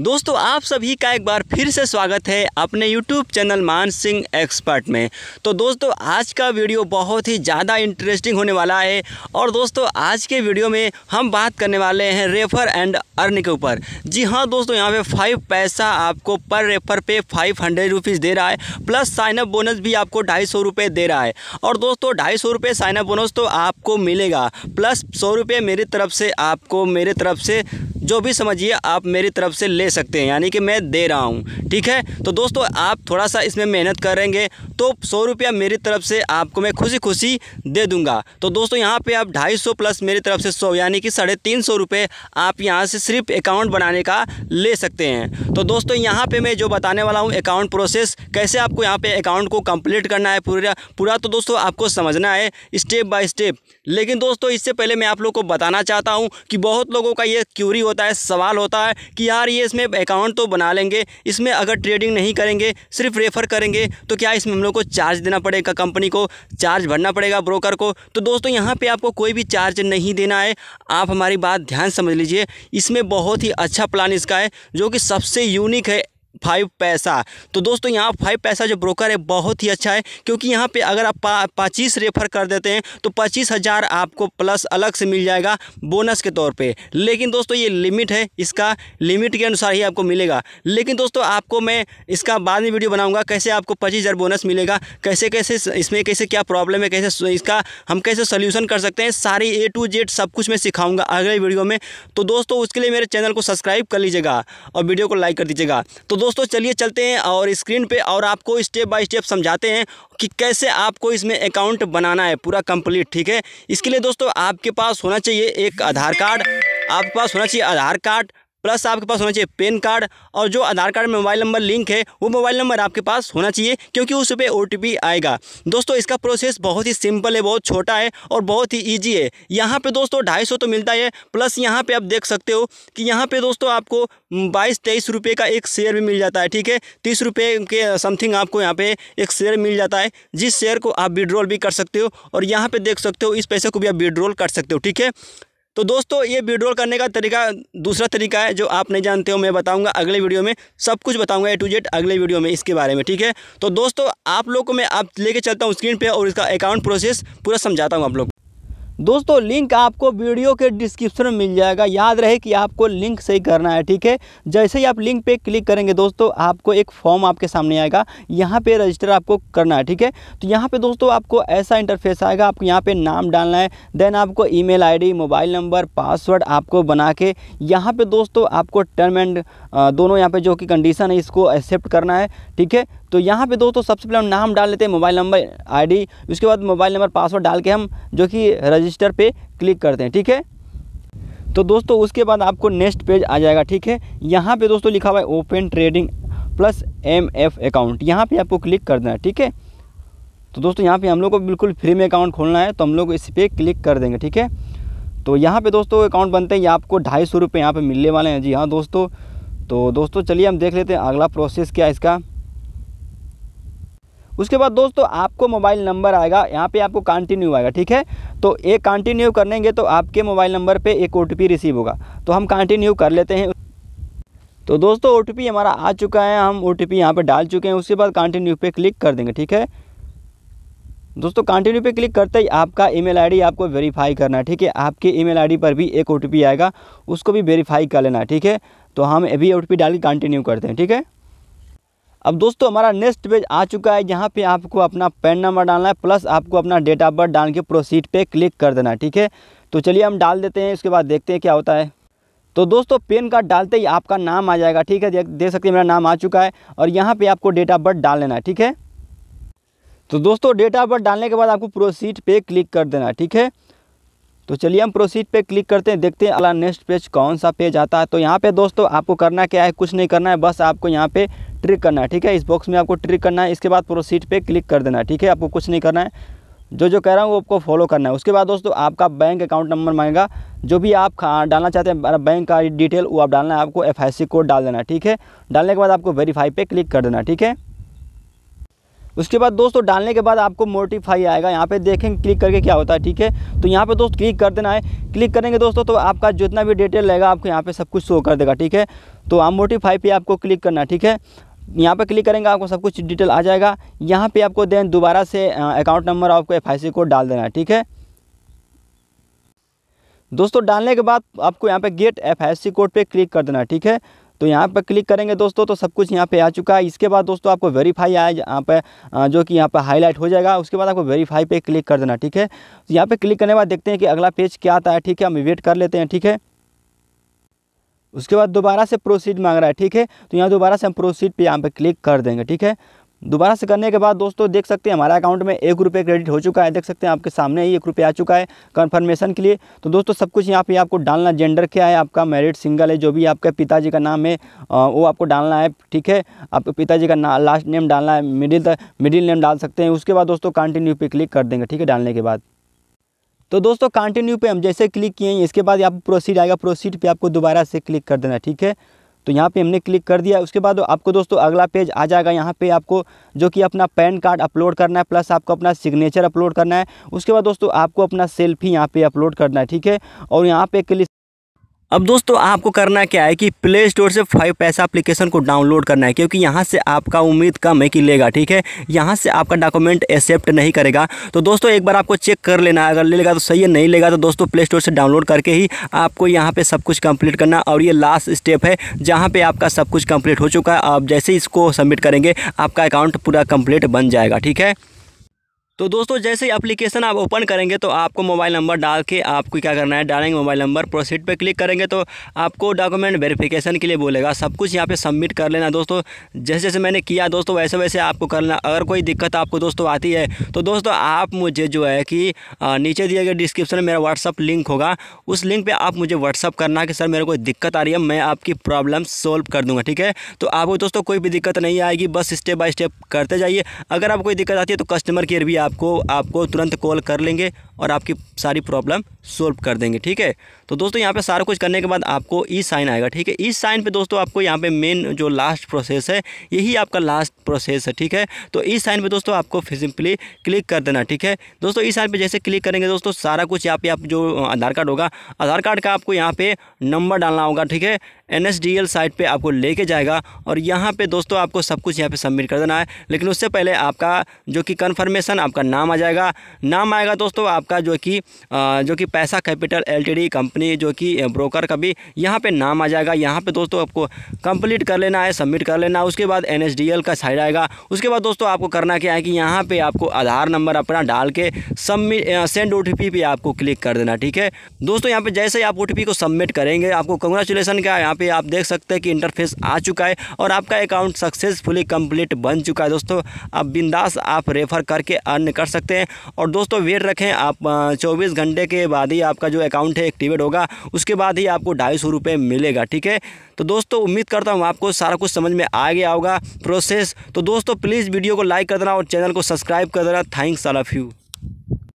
दोस्तों आप सभी का एक बार फिर से स्वागत है अपने YouTube चैनल मान सिंह एक्सपर्ट में तो दोस्तों आज का वीडियो बहुत ही ज़्यादा इंटरेस्टिंग होने वाला है और दोस्तों आज के वीडियो में हम बात करने वाले हैं रेफर एंड अर्न के ऊपर जी हाँ दोस्तों यहाँ पे फाइव पैसा आपको पर रेफर पे फाइव हंड्रेड रुपीज़ दे रहा है प्लस साइनअप बोनस भी आपको ढाई सौ रुपये दे रहा है और दोस्तों ढाई सौ रुपये साइनअप बोनस तो आपको मिलेगा प्लस सौ रुपये मेरी तरफ से आपको मेरे तरफ से जो भी समझिए आप मेरी तरफ से ले सकते हैं यानी कि मैं दे रहा हूँ ठीक है तो दोस्तों आप थोड़ा सा इसमें मेहनत करेंगे तो सौ रुपया मेरी तरफ से आपको मैं खुशी खुशी दे दूँगा तो दोस्तों यहाँ पर आप ढाई सौ प्लस मेरी तरफ से सौ यानी कि साढ़े तीन सौ रुपये आप यहाँ से सिर्फ अकाउंट बनाने का ले सकते हैं तो दोस्तों यहाँ पर मैं जो बताने वाला हूँ अकाउंट प्रोसेस कैसे आपको यहाँ पर अकाउंट को कंप्लीट करना है पूरा पूरा तो दोस्तों आपको समझना है स्टेप बाय स्टेप लेकिन दोस्तों इससे पहले मैं आप लोग को बताना चाहता हूँ कि बहुत लोगों का ये क्यूरी होता है सवाल होता है कि यार ये इसमें अकाउंट तो बना लेंगे इसमें अगर ट्रेडिंग नहीं करेंगे सिर्फ रेफ़र करेंगे तो क्या इसमें हम लोग को चार्ज देना पड़ेगा कंपनी को चार्ज भरना पड़ेगा ब्रोकर को तो दोस्तों यहाँ पर आपको कोई भी चार्ज नहीं देना है आप हमारी बात ध्यान समझ लीजिए इसमें बहुत ही अच्छा प्लान इसका है जो कि सबसे यूनिक है फाइव पैसा तो दोस्तों यहाँ फाइव पैसा जो ब्रोकर है बहुत ही अच्छा है क्योंकि यहाँ पे अगर आप पच्चीस रेफर कर देते हैं तो पच्चीस हज़ार आपको प्लस अलग से मिल जाएगा बोनस के तौर पे लेकिन दोस्तों ये लिमिट है इसका लिमिट के अनुसार ही आपको मिलेगा लेकिन दोस्तों आपको मैं इसका बाद में वीडियो बनाऊँगा कैसे आपको पच्चीस हज़ार बोनस मिलेगा कैसे कैसे इसमें कैसे क्या प्रॉब्लम है कैसे इसका हम कैसे सोल्यूशन कर सकते हैं सारी ए टू जेड सब कुछ मैं सिखाऊंगा अगले वीडियो में तो दोस्तों उसके लिए मेरे चैनल को सब्सक्राइब कर लीजिएगा और वीडियो को लाइक कर दीजिएगा तो दोस्तों दोस्तों चलिए चलते हैं और स्क्रीन पे और आपको स्टेप बाय स्टेप समझाते हैं कि कैसे आपको इसमें अकाउंट बनाना है पूरा कंप्लीट ठीक है इसके लिए दोस्तों आपके पास होना चाहिए एक आधार कार्ड आपके पास होना चाहिए आधार कार्ड प्लस आपके पास होना चाहिए पेन कार्ड और जो आधार कार्ड में मोबाइल नंबर लिंक है वो मोबाइल नंबर आपके पास होना चाहिए क्योंकि उस पर ओ आएगा दोस्तों इसका प्रोसेस बहुत ही सिंपल है बहुत छोटा है और बहुत ही ईजी है यहाँ पर दोस्तों ढाई तो मिलता है प्लस यहाँ पर आप देख सकते हो कि यहाँ पर दोस्तों आपको बाईस तेईस रुपये का एक शेयर भी मिल जाता है ठीक है तीस रुपये के समथिंग आपको यहाँ पे एक शेयर मिल जाता है जिस शेयर को आप विड्रॉल भी कर सकते हो और यहाँ पे देख सकते हो इस पैसे को भी आप विड्रॉल कर सकते हो ठीक है तो दोस्तों ये विड्रॉल करने का तरीका दूसरा तरीका है जो आप नहीं जानते हो मैं बताऊंगा अगले वीडियो में सब कुछ बताऊंगा ए टू जेड अगले वीडियो में इसके बारे में ठीक है तो दोस्तों आप लोग को मैं आप लेके चलता हूँ स्क्रीन पर और इसका अकाउंट प्रोसेस पूरा समझाता हूँ आप लोग दोस्तों लिंक आपको वीडियो के डिस्क्रिप्शन में मिल जाएगा याद रहे कि आपको लिंक सही करना है ठीक है जैसे ही आप लिंक पे क्लिक करेंगे दोस्तों आपको एक फॉर्म आपके सामने आएगा यहाँ पे रजिस्टर आपको करना है ठीक है तो यहाँ पे दोस्तों आपको ऐसा इंटरफेस आएगा आपको यहाँ पे नाम डालना है देन आपको email mobile number password आपको बना के यहाँ पर दोस्तों आपको टर्म एंड दोनों यहाँ पर जो कि कंडीशन है इसको एक्सेप्ट करना है ठीक है तो यहाँ पे दोस्तों सबसे पहले हम नाम डाल लेते हैं मोबाइल नंबर आईडी उसके बाद मोबाइल नंबर पासवर्ड डाल के हम जो कि रजिस्टर पे क्लिक करते हैं ठीक है तो दोस्तों उसके बाद आपको नेक्स्ट पेज आ जाएगा ठीक है यहाँ पे दोस्तों लिखा हुआ है open trading plus M F account यहाँ पर आपको क्लिक कर देना है ठीक है तो दोस्तों यहाँ पर हम लोग को बिल्कुल फ्री में अकाउंट खोलना है तो हम लोग इस पर क्लिक कर देंगे ठीक है तो यहाँ पे दोस्तों अकाउंट बनते हैं आपको ढाई सौ रुपये यहाँ पर मिलने वाले हैं जी हाँ दोस्तों तो दोस्तों चलिए हम देख लेते हैं अगला प्रोसेस क्या है इसका उसके बाद दोस्तों आपको मोबाइल नंबर आएगा यहाँ पे आपको कंटिन्यू आएगा ठीक है तो एक कंटिन्यू करेंगे तो आपके मोबाइल नंबर पे एक ओ रिसीव होगा तो हम कंटिन्यू कर लेते हैं तो दोस्तों ओ हमारा आ चुका है हम ओ टी पी यहाँ पर डाल चुके हैं उसके बाद कंटिन्यू पे क्लिक कर देंगे ठीक है दोस्तों कंटिन्यू पे क्लिक करते ही आपका ईमेल आईडी आपको वेरीफाई करना है ठीक है आपके ईमेल आईडी पर भी एक ओ आएगा उसको भी वेरीफाई कर लेना ठीक है तो हम अभी ओ डाल के कंटिन्यू करते हैं ठीक है अब दोस्तों हमारा नेक्स्ट पेज आ चुका है जहाँ पे आपको अपना पैन नंबर डालना है प्लस आपको अपना डेट ऑफ बर्थ डाल के प्रोसीड पे क्लिक कर देना है ठीक है तो चलिए हम डाल देते हैं उसके बाद देखते हैं क्या होता है तो दोस्तों पेन कार्ड डालते ही आपका नाम आ जाएगा ठीक है देख सकते हैं मेरा नाम आ चुका है और यहाँ पर आपको डेट ऑफ बर्थ डाल लेना है ठीक है तो दोस्तों डेट ऑफ बर्थ डालने के बाद आपको प्रोसीड पे क्लिक कर देना ठीक है तो चलिए हम प्रोसीड पे क्लिक करते हैं देखते हैं अगला नेक्स्ट पेज कौन सा पेज आता है तो यहाँ पे दोस्तों आपको करना क्या है कुछ नहीं करना है बस आपको यहाँ पे ट्रिक करना है ठीक है इस बॉक्स में आपको ट्रिक करना है इसके बाद प्रोसीड पे क्लिक कर देना है ठीक है आपको कुछ नहीं करना है जो जो कह रहा हूँ वो आपको फॉलो करना है उसके बाद दोस्तों आपका बैंक अकाउंट नंबर मांगेगा जो भी आप डालना चाहते हैं बैंक का डिटेल वो आप डालना है आपको एफ कोड डाल देना ठीक है डालने के बाद आपको वेरीफाई पर क्लिक कर देना ठीक है उसके बाद दोस्तों डालने के बाद आपको मोटिफाई आएगा यहाँ पे देखेंगे क्लिक करके क्या होता है ठीक है तो यहाँ पे दोस्त क्लिक कर देना है क्लिक करेंगे दोस्तों तो आपका जितना भी डिटेल रहेगा आपको यहाँ पे सब कुछ शो कर देगा ठीक है तो आप मोटिफाई पे आपको क्लिक करना ठीक है यहाँ पे क्लिक करेंगे आपको सब कुछ डिटेल आ जाएगा यहाँ पर आपको देन दोबारा से अकाउंट नंबर आपको एफ कोड डाल देना है ठीक है दोस्तों डालने के बाद आपको यहाँ पर गेट एफ कोड पर क्लिक कर देना ठीक है तो यहाँ पर क्लिक करेंगे दोस्तों तो सब कुछ यहाँ पे आ चुका है इसके बाद दोस्तों आपको वेरीफाई आए यहाँ पर जो कि यहाँ पर हाईलाइट हो जाएगा उसके बाद आपको वेरीफाई पे क्लिक कर देना ठीक है तो यहाँ पर क्लिक करने के बाद देखते हैं कि अगला पेज क्या आता है ठीक है हम वेट कर लेते हैं ठीक है उसके बाद दोबारा से प्रोसीड मांग रहा है ठीक है तो यहाँ दोबारा से हम प्रोसीड पे यहाँ पे क्लिक कर देंगे ठीक है दोबारा से करने के बाद दोस्तों देख सकते हैं हमारा अकाउंट में एक रुपये क्रेडिट हो चुका है देख सकते हैं आपके सामने ही एक रुपये आ चुका है कन्फर्मेशन के लिए तो दोस्तों सब कुछ यहाँ पे आपको डालना जेंडर क्या है आपका मैरिड सिंगल है जो भी आपके पिताजी का नाम है वो आपको डालना है ठीक है आपके पिताजी का नाम लास्ट नेम डालना है मिडिल मिडिल नेम डाल सकते हैं उसके बाद दोस्तों कंटिन्यू पे क्लिक कर देंगे ठीक है डालने के बाद तो दोस्तों कंटिन्यू पे हम जैसे क्लिक किए हैं इसके बाद यहाँ प्रोसीड आएगा प्रोसीड पे आपको दोबारा से क्लिक कर देना ठीक है तो यहाँ पे हमने क्लिक कर दिया उसके बाद आपको दोस्तों अगला पेज आ जाएगा यहाँ पे आपको जो कि अपना पैन कार्ड अपलोड करना है प्लस आपको अपना सिग्नेचर अपलोड करना है उसके बाद दोस्तों आपको अपना सेल्फी यहाँ पे अपलोड करना है ठीक है और यहाँ पे क्लिक अब दोस्तों आपको करना क्या है कि प्ले स्टोर से फाइव पैसा एप्लीकेशन को डाउनलोड करना है क्योंकि यहाँ से आपका उम्मीद कम है कि लेगा ठीक है यहाँ से आपका डॉक्यूमेंट एक्सेप्ट नहीं करेगा तो दोस्तों एक बार आपको चेक कर लेना है अगर ले लेगा तो सही है नहीं लेगा तो दोस्तों प्ले स्टोर से डाउनलोड करके ही आपको यहाँ पर सब कुछ कम्प्लीट करना और ये लास्ट स्टेप है जहाँ पर आपका सब कुछ कम्प्लीट हो चुका है आप जैसे इसको सबमिट करेंगे आपका अकाउंट पूरा कम्प्लीट बन जाएगा ठीक है तो दोस्तों जैसे ही एप्लीकेशन आप ओपन करेंगे तो आपको मोबाइल नंबर डाल के आपको क्या करना है डालेंगे मोबाइल नंबर प्रोसीड पे क्लिक करेंगे तो आपको डॉक्यूमेंट वेरिफिकेशन के लिए बोलेगा सब कुछ यहाँ पे सबमिट कर लेना दोस्तों जैसे जैसे मैंने किया दोस्तों वैसे वैसे आपको करना अगर कोई दिक्कत आपको दोस्तों आती है तो दोस्तों आप मुझे जो है कि नीचे दिए गए डिस्क्रिप्शन में मेरा व्हाट्सअप लिंक होगा उस लिंक पर आप मुझे व्हाट्सअप करना कि सर मेरे को दिक्कत आ रही है मैं आपकी प्रॉब्लम सोल्व कर दूँगा ठीक है तो आपको दोस्तों कोई भी दिक्कत नहीं आएगी बस स्टेप बाय स्टेप करते जाइए अगर आप कोई दिक्कत आती है तो कस्टमर केयर भी आपको आपको तुरंत कॉल कर लेंगे और आपकी सारी प्रॉब्लम सोल्व कर देंगे ठीक है तो दोस्तों यहाँ पे सारा कुछ करने के बाद आपको ई साइन आएगा ठीक है ई साइन पे दोस्तों आपको यहाँ पे मेन जो लास्ट प्रोसेस है यही आपका लास्ट प्रोसेस है ठीक है तो ई साइन पे दोस्तों आपको सिंपली क्लिक कर देना ठीक है दोस्तों ई साइन पे जैसे क्लिक करेंगे दोस्तों सारा कुछ यहाँ पे आप जो आधार कार्ड होगा आधार कार्ड का आपको यहाँ पे नंबर डालना होगा ठीक है एन साइट पे आपको लेके जाएगा और यहाँ पे दोस्तों आपको सब कुछ यहाँ पे सबमिट कर देना है लेकिन उससे पहले आपका जो कि कन्फर्मेशन आपका नाम आ जाएगा नाम आएगा दोस्तों आपका जो कि जो कि पैसा कैपिटल एलटीडी कंपनी जो कि ब्रोकर का भी यहाँ पे नाम आ जाएगा यहाँ पे दोस्तों आपको कंप्लीट कर लेना है सबमिट कर लेना है उसके बाद एन का साइड आएगा उसके बाद दोस्तों आपको करना क्या है कि यहाँ पर आपको आधार नंबर अपना डाल के सबमिट सेंड ओ पे आपको क्लिक कर देना ठीक है दोस्तों यहाँ पर जैसे ही आप ओ को सबमिट करेंगे आपको कंग्रेचुलेसन क्या यहाँ पे आप देख सकते हैं कि इंटरफेस आ चुका है और आपका अकाउंट सक्सेसफुली कंप्लीट बन चुका है दोस्तों अब बिंदास आप रेफ़र करके अर्न कर सकते हैं और दोस्तों वेट रखें आप चौबीस घंटे के बाद ही आपका जो अकाउंट है एक्टिवेट होगा उसके बाद ही आपको ढाई सौ रुपये मिलेगा ठीक है तो दोस्तों उम्मीद करता हूँ आपको सारा कुछ समझ में आ गया होगा प्रोसेस तो दोस्तों प्लीज़ वीडियो को लाइक कर देना और चैनल को सब्सक्राइब कर देना थैंक्स ऑल ऑफ़ यू